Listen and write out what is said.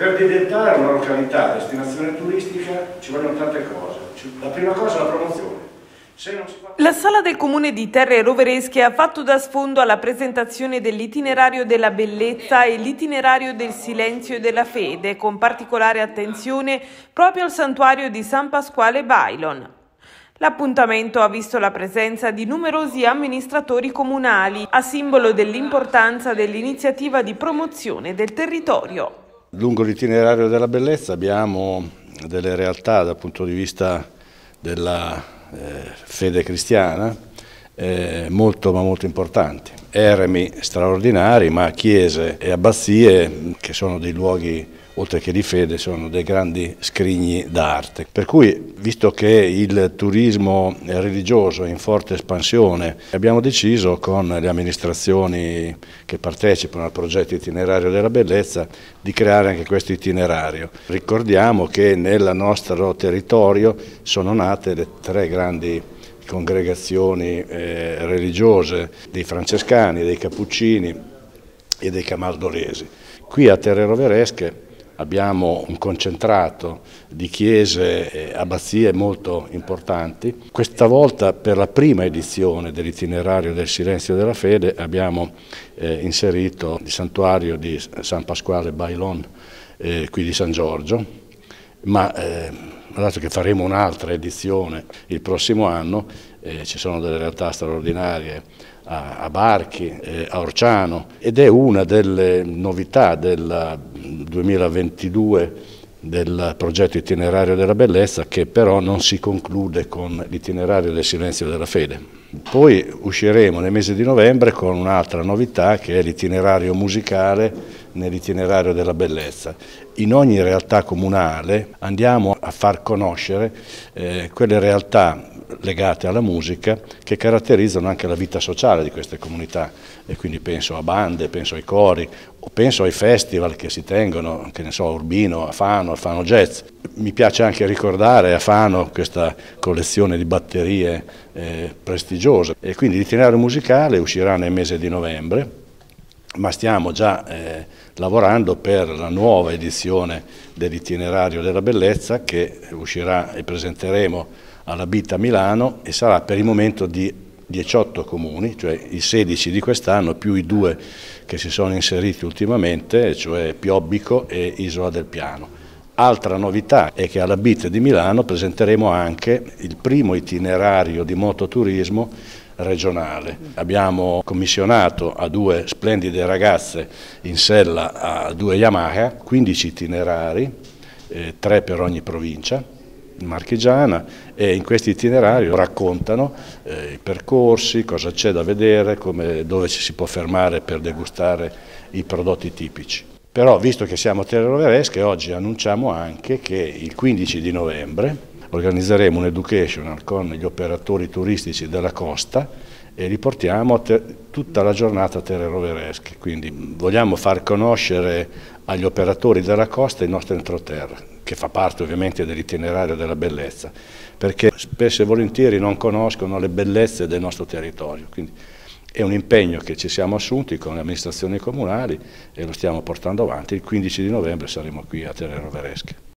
Per diventare una località a destinazione turistica ci vogliono tante cose. La prima cosa è la promozione. La sala del comune di Terre Roveresche ha fatto da sfondo alla presentazione dell'itinerario della bellezza e l'itinerario del silenzio e della fede, con particolare attenzione proprio al santuario di San Pasquale Bailon. L'appuntamento ha visto la presenza di numerosi amministratori comunali, a simbolo dell'importanza dell'iniziativa di promozione del territorio. Lungo l'itinerario della bellezza abbiamo delle realtà dal punto di vista della eh, fede cristiana eh, molto ma molto importanti eremi straordinari, ma chiese e abbazie che sono dei luoghi oltre che di fede, sono dei grandi scrigni d'arte. Per cui, visto che il turismo religioso è in forte espansione, abbiamo deciso con le amministrazioni che partecipano al progetto itinerario della bellezza di creare anche questo itinerario. Ricordiamo che nel nostro territorio sono nate le tre grandi congregazioni eh, religiose, dei francescani, dei cappuccini e dei camaldolesi. Qui a Terre Roveresche abbiamo un concentrato di chiese e abbazie molto importanti. Questa volta per la prima edizione dell'itinerario del silenzio della fede abbiamo eh, inserito il santuario di San Pasquale Bailon eh, qui di San Giorgio, ma eh, Dato che faremo un'altra edizione il prossimo anno, eh, ci sono delle realtà straordinarie a, a Barchi, eh, a Orciano ed è una delle novità del 2022 del progetto itinerario della bellezza che però non si conclude con l'itinerario del silenzio della fede. Poi usciremo nel mese di novembre con un'altra novità che è l'itinerario musicale nell'itinerario della bellezza. In ogni realtà comunale andiamo a far conoscere eh, quelle realtà legate alla musica che caratterizzano anche la vita sociale di queste comunità e quindi penso a bande, penso ai cori o penso ai festival che si tengono, che ne so, a Urbino, a Fano, a Fano Jazz. Mi piace anche ricordare a Fano questa collezione di batterie eh, prestigiose e quindi l'itinerario musicale uscirà nel mese di novembre ma stiamo già eh, lavorando per la nuova edizione dell'itinerario della bellezza che uscirà e presenteremo alla Bita Milano e sarà per il momento di 18 comuni, cioè i 16 di quest'anno più i due che si sono inseriti ultimamente, cioè Piobbico e Isola del Piano. Altra novità è che alla Bita di Milano presenteremo anche il primo itinerario di mototurismo regionale. Abbiamo commissionato a due splendide ragazze in sella a due Yamaha, 15 itinerari, eh, tre per ogni provincia marchigiana e in questi itinerari raccontano eh, i percorsi, cosa c'è da vedere, come, dove ci si può fermare per degustare i prodotti tipici. Però visto che siamo terroveresche oggi annunciamo anche che il 15 di novembre organizzeremo un educational con gli operatori turistici della costa e li portiamo tutta la giornata a Terre Roveresche, quindi vogliamo far conoscere agli operatori della costa il nostro entroterra, che fa parte ovviamente dell'itinerario della bellezza, perché spesso e volentieri non conoscono le bellezze del nostro territorio. Quindi è un impegno che ci siamo assunti con le amministrazioni comunali e lo stiamo portando avanti. Il 15 di novembre saremo qui a Terre Roveresche.